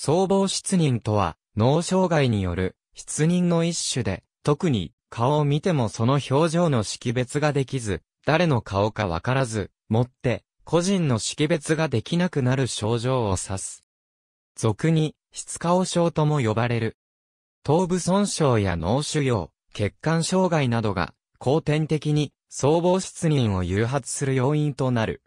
僧帽失認とは、脳障害による失認の一種で、特に顔を見てもその表情の識別ができず、誰の顔かわからず、もって、個人の識別ができなくなる症状を指す。俗に、質顔症とも呼ばれる。頭部損傷や脳腫瘍、血管障害などが、後天的に、総合失認を誘発する要因となる。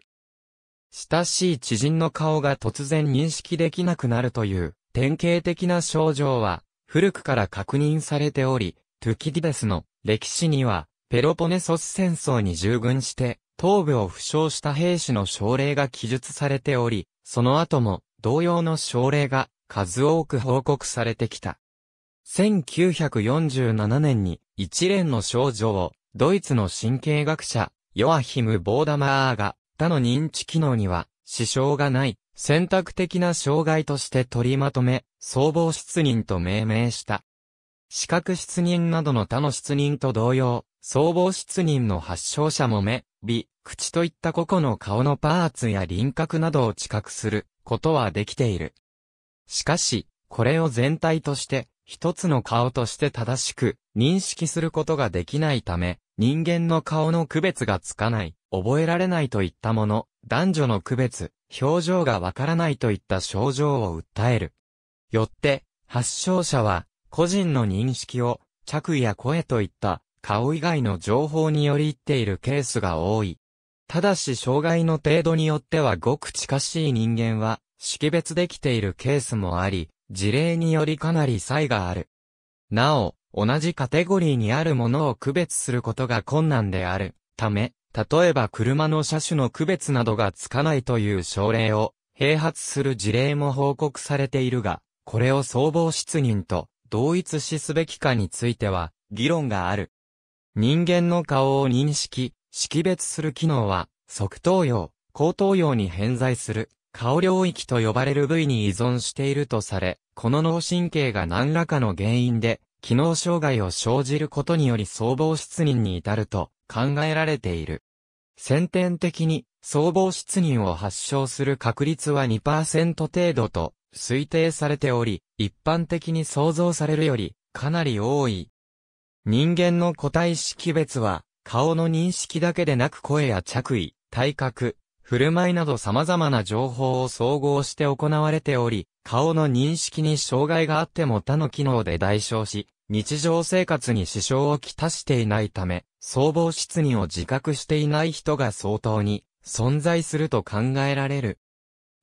親しい知人の顔が突然認識できなくなるという典型的な症状は古くから確認されており、トゥキディベスの歴史にはペロポネソス戦争に従軍して頭部を負傷した兵士の症例が記述されており、その後も同様の症例が数多く報告されてきた。1947年に一連の症状をドイツの神経学者ヨアヒム・ボーダマーが他の認知機能には支障がない選択的な障害として取りまとめ、総合失認と命名した。視覚失認などの他の失認と同様、総合失認の発症者も目、鼻、口といった個々の顔のパーツや輪郭などを知覚することはできている。しかし、これを全体として、一つの顔として正しく認識することができないため、人間の顔の区別がつかない、覚えられないといったもの、男女の区別、表情がわからないといった症状を訴える。よって、発症者は、個人の認識を、着衣や声といった、顔以外の情報により言っているケースが多い。ただし障害の程度によってはごく近しい人間は、識別できているケースもあり、事例によりかなり差異がある。なお、同じカテゴリーにあるものを区別することが困難であるため、例えば車の車種の区別などがつかないという症例を併発する事例も報告されているが、これを総合失認と同一視すべきかについては議論がある。人間の顔を認識、識別する機能は、側頭葉、後頭葉に偏在する、顔領域と呼ばれる部位に依存しているとされ、この脳神経が何らかの原因で、機能障害を生じることにより僧帽失認に至ると考えられている。先天的に僧帽失認を発症する確率は2%程度と推定されており、一般的に想像されるよりかなり多い。人間の個体識別は顔の認識だけでなく声や着衣、体格、振る舞いなど様々な情報を総合して行われており、顔の認識に障害があっても他の機能で代償し、日常生活に支障をきたしていないため、相帽失認を自覚していない人が相当に存在すると考えられる。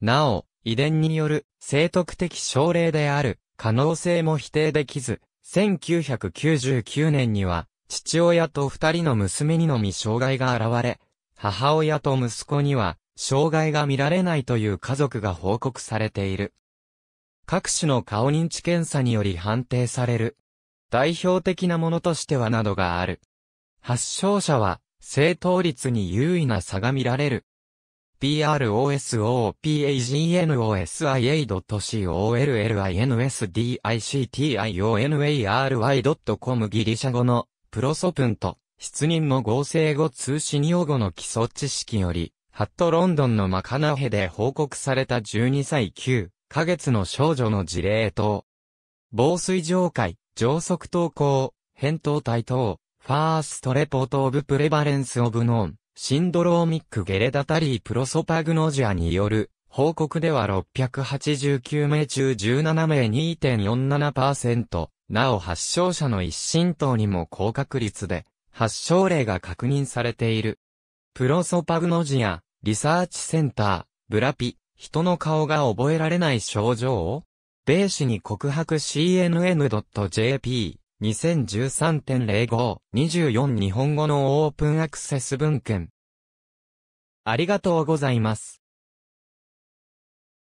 なお、遺伝による生徳的症例である可能性も否定できず、1999年には父親と二人の娘にのみ障害が現れ、母親と息子には障害が見られないという家族が報告されている。各種の顔認知検査により判定される。代表的なものとしてはなどがある。発症者は、正答率に優位な差が見られる。p r o s o p a g n o s i a c o l l i n s d i c t i o n a r y c o m ギリシャ語のプロソプンと失認の合成語通信用語の基礎知識より、ハットロンドンのマカナヘで報告された12歳9花月の少女の事例等。防水上海、上足投稿、扁桃体等、ファーストレポートオブプレバレンスオブノン、シンドローミックゲレダタリープロソパグノジアによる、報告では689名中17名2.47%、なお発症者の一心等にも高確率で、発症例が確認されている。プロソパグノジア、リサーチセンター、ブラピ、人の顔が覚えられない症状を米紙に告白 cnn.jp 2013.0524日本語のオープンアクセス文献ありがとうございます。